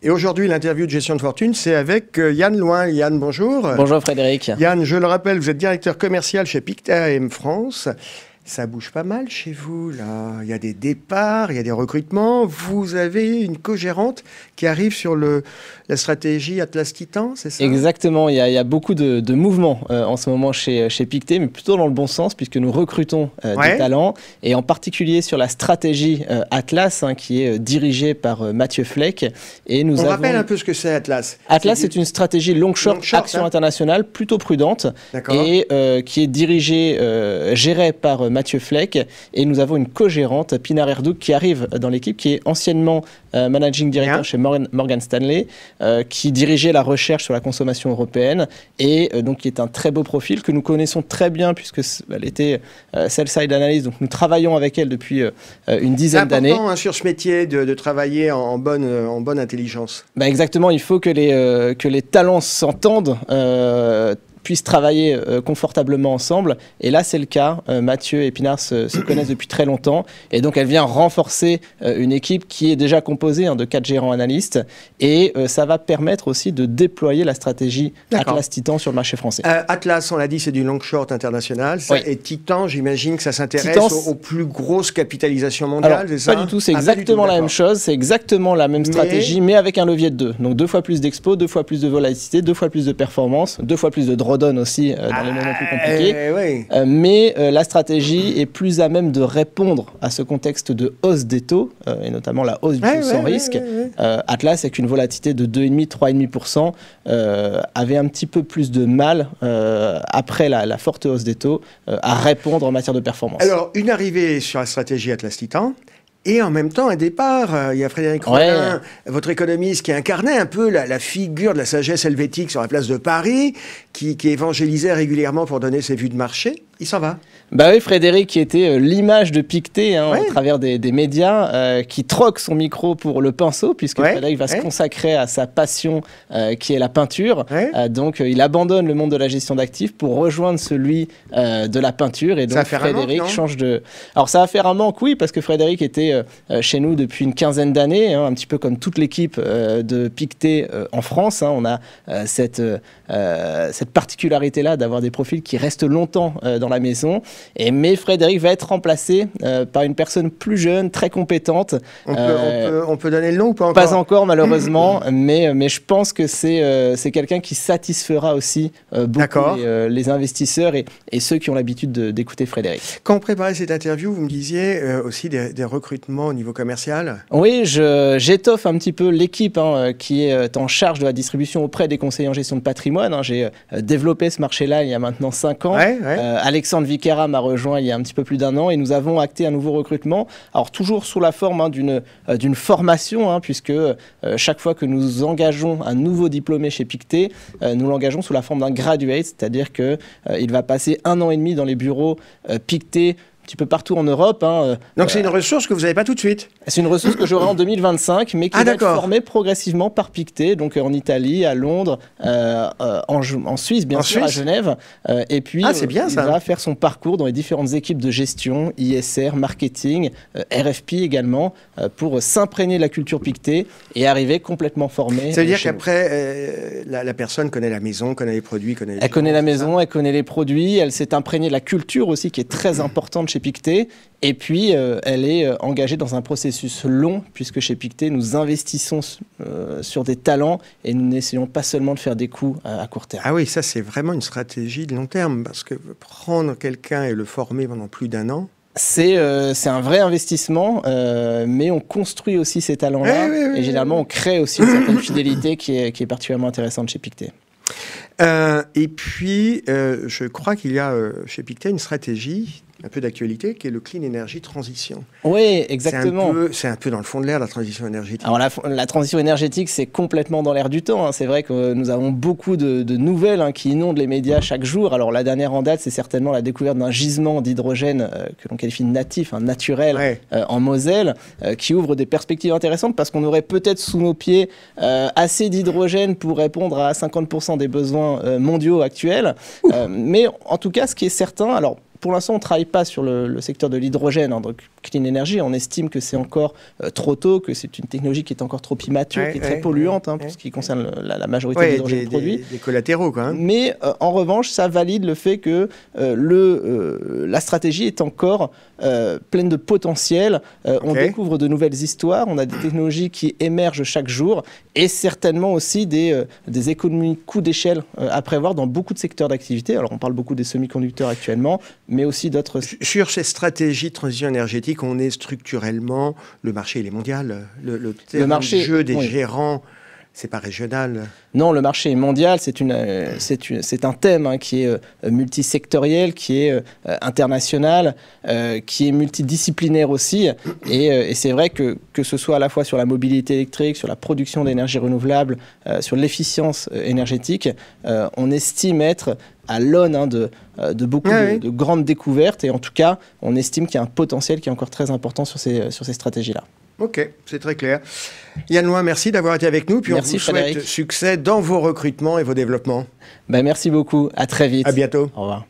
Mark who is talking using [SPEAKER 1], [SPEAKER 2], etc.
[SPEAKER 1] Et aujourd'hui, l'interview de gestion de fortune, c'est avec euh, Yann Loin. Yann, bonjour. Bonjour Frédéric. Yann, je le rappelle, vous êtes directeur commercial chez Pictet M France ça bouge pas mal chez vous, là. Il y a des départs, il y a des recrutements. Vous avez une co-gérante qui arrive sur le, la stratégie Atlas Titan, c'est ça
[SPEAKER 2] Exactement. Il y, a, beaucoup de, mouvements euh, en ce moment chez, euh, chez Pictet, mais plutôt dans le bon sens, puisque nous recrutons euh, des talents, et en particulier sur la stratégie Atlas, hein, qui est dirigée par Mathieu Fleck. Et nous On rappelle un
[SPEAKER 1] peu ce que c'est Atlas. Atlas, c'est
[SPEAKER 2] une stratégie long-short action hein. internationale, plutôt prudente, et qui est dirigée, gérée par Mathieu Fleck. Et nous avons une co-gérante, Pinar Erdouk, qui arrive dans l'équipe, qui est anciennement euh, managing director chez Morgan, Stanley, euh, qui dirigeait la recherche sur la consommation européenne et euh, donc qui est un très beau profil que nous connaissons très bien puisque elle était sell-side analyst, donc nous travaillons avec elle depuis une dizaine d'années. C'est important
[SPEAKER 1] hein, sur ce métier de, travailler en, bonne, en bonne intelligence.
[SPEAKER 2] Bah, exactement, il faut que les, que les talents s'entendent puissent travailler euh, confortablement ensemble. Et là, c'est le cas. Euh, Mathieu et Pinard se, connaissent depuis très longtemps. Et donc, elle vient renforcer euh, une équipe qui est déjà composée hein, de quatre gérants analystes. Et ça va permettre aussi de déployer la stratégie Atlas Titan sur le marché français.
[SPEAKER 1] Atlas, on l'a dit, c'est du long short international. Et Titan, j'imagine que ça s'intéresse aux, plus grosses capitalisations mondiales. ça pas du tout, c'est ah, exactement la même chose.
[SPEAKER 2] C'est exactement la même stratégie, mais avec un levier de 2. Donc, deux fois plus d'expo, deux fois plus de volatilité, deux fois plus de performance, deux fois plus de draw donne aussi euh, dans les moments plus compliqués. Ah, euh, mais euh, la stratégie est plus à même de répondre à ce contexte de hausse des taux, et notamment la hausse du taux sans risque. Atlas, avec une volatilité de 2,5-3,5%, avait un petit peu plus de mal, après la, forte hausse des taux, à répondre en matière de performance.
[SPEAKER 1] Alors, une arrivée sur la stratégie Atlas Titan, et en même temps un départ. Euh, il y a Frédéric Rollin, votre économiste, qui incarnait un peu la, figure de la sagesse helvétique sur la place de Paris,
[SPEAKER 2] qui évangélisait régulièrement pour donner ses vues de marché. Il s'en va. Bah oui, Frédéric, qui était euh, l'image de Pictet à hein, travers des, médias, euh, qui troque son micro pour le pinceau, puisque Frédéric va se consacrer à sa passion euh, qui est la peinture. donc il abandonne le monde de la gestion d'actifs pour rejoindre celui de la peinture. Et donc ça Frédéric change de. Alors ça va faire un manque, oui, parce que Frédéric était chez nous depuis une quinzaine d'années, hein, un petit peu comme toute l'équipe de Pictet en France. Hein. on a cette, cette particularité-là d'avoir des profils qui restent longtemps dans la maison. Et, mais Frédéric va être remplacé euh, par une personne plus jeune, très compétente. On, peut, euh,
[SPEAKER 1] donner le nom ou pas encore Pas
[SPEAKER 2] encore, malheureusement, mais, mais je pense que c'est euh, quelqu'un qui satisfera aussi beaucoup les, investisseurs et, ceux qui ont l'habitude d'écouter Frédéric.
[SPEAKER 1] Quand on préparait cette interview, vous me disiez aussi des, recrutements au niveau commercial
[SPEAKER 2] Oui, j'étoffe un petit peu l'équipe hein, qui est en charge de la distribution auprès des conseillers en gestion de patrimoine. Hein. J'ai développé ce marché-là il y a maintenant 5 ans. Alexandre Vicara m'a rejoint il y a un petit peu plus d'un an et nous avons acté un nouveau recrutement. Alors toujours sous la forme hein, euh, d'une formation, hein, puisque euh, chaque fois que nous engageons un nouveau diplômé chez Pictet, euh, nous l'engageons sous la forme d'un graduate, c'est-à-dire qu'il va passer un an et demi dans les bureaux Pictet tu peu partout en Europe. Hein, euh, donc c'est euh, une ressource que vous n'avez pas tout de suite C'est une ressource que j'aurai en 2025, mais qui ah, va être formée progressivement par Pictet, donc euh, en Italie, à Londres, en, en, Suisse, bien sûr, à Genève. et puis, ah, il va faire son parcours dans les différentes équipes de gestion, ISR, marketing, RFP également, pour s'imprégner de la culture Pictet et arriver complètement formé. cest à dire qu'après, la,
[SPEAKER 1] personne connaît la maison, connaît les produits, connaît Elle connaît la
[SPEAKER 2] maison, elle connaît les produits, elle s'est imprégnée de la culture aussi, qui est très mmh. importante chez Pictet. Et puis, euh, elle est euh, engagée dans un processus long, puisque chez Pictet, nous investissons euh, sur des talents et nous n'essayons pas seulement de faire des coups à, court terme. Ah oui, ça, c'est
[SPEAKER 1] vraiment une stratégie de long terme, parce que prendre quelqu'un et le former pendant plus d'un an,
[SPEAKER 2] c'est un vrai investissement, mais on construit aussi ces talents-là. Eh et généralement, on crée aussi une certaine fidélité qui est, qui est particulièrement intéressante chez Pictet. et
[SPEAKER 1] puis, je crois qu'il y a chez Pictet une stratégie un peu d'actualité, qui est le Clean Energy Transition.
[SPEAKER 2] Oui, exactement. C'est un, peu dans le fond de l'air, la transition énergétique. Alors la, transition énergétique, c'est complètement dans l'air du temps. Hein. C'est vrai que nous avons beaucoup de, nouvelles hein, qui inondent les médias chaque jour. Alors la dernière en date, c'est certainement la découverte d'un gisement d'hydrogène euh, que l'on qualifie de natif, hein, naturel, euh, en Moselle, euh, qui ouvre des perspectives intéressantes parce qu'on aurait peut-être sous nos pieds assez d'hydrogène pour répondre à 50% des besoins mondiaux actuels. mais en tout cas, ce qui est certain, alors pour l'instant, on ne travaille pas sur le, secteur de l'hydrogène, hein, donc clean energy. On estime que c'est encore euh, trop tôt, que c'est une technologie qui est encore trop immature, qui est très polluante hein, pour ce qui concerne la, majorité de Des, collatéraux, quoi. Hein. Mais euh, en revanche, ça valide le fait que euh, le, la stratégie est encore pleine de potentiel. On découvre de nouvelles histoires, on a des technologies qui émergent chaque jour et certainement aussi des, des économies coûts d'échelle à prévoir dans beaucoup de secteurs d'activité. Alors, on parle beaucoup des semi-conducteurs actuellement mais aussi d'autres. Sur ces stratégies
[SPEAKER 1] de transition énergétique, on est structurellement, le marché, il est mondial. Le, marché, jeu des
[SPEAKER 2] gérants c'est pas régional. Non, le marché est mondial, c'est euh, c'est un thème hein, qui est euh, multisectoriel, qui est euh, international, qui est multidisciplinaire aussi. Et, c'est vrai que, que ce soit à la fois sur la mobilité électrique, sur la production d'énergie renouvelable, sur l'efficience énergétique, on estime être à l'aune hein, de, beaucoup de, grandes découvertes. Et en tout cas, on estime qu'il y a un potentiel qui est encore très important sur ces, sur ces stratégies-là.
[SPEAKER 1] Ok, c'est très clair. Yann Loin, merci d'avoir été avec nous. Puis merci, on vous souhaite succès dans vos recrutements et vos développements. Ben, merci beaucoup. À très vite. À bientôt. Au revoir.